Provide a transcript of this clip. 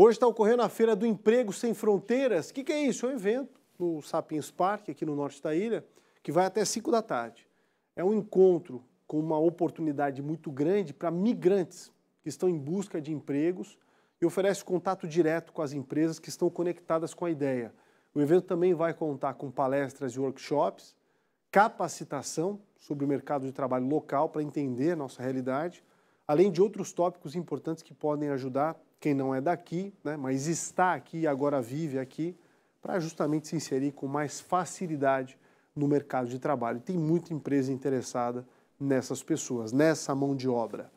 Hoje está ocorrendo a Feira do Emprego Sem Fronteiras. O que, que, é isso? É um evento no Sapiens Park, aqui no norte da ilha, que vai até 5 da tarde. É um encontro com uma oportunidade muito grande para migrantes que estão em busca de empregos e oferece contato direto com as empresas que estão conectadas com a ideia. O evento também vai contar com palestras e workshops, capacitação sobre o mercado de trabalho local para entender nossa realidade além de outros tópicos importantes que podem ajudar quem não é daqui, né, mas está aqui e agora vive aqui, para justamente se inserir com mais facilidade no mercado de trabalho. Tem muita empresa interessada nessas pessoas, nessa mão de obra.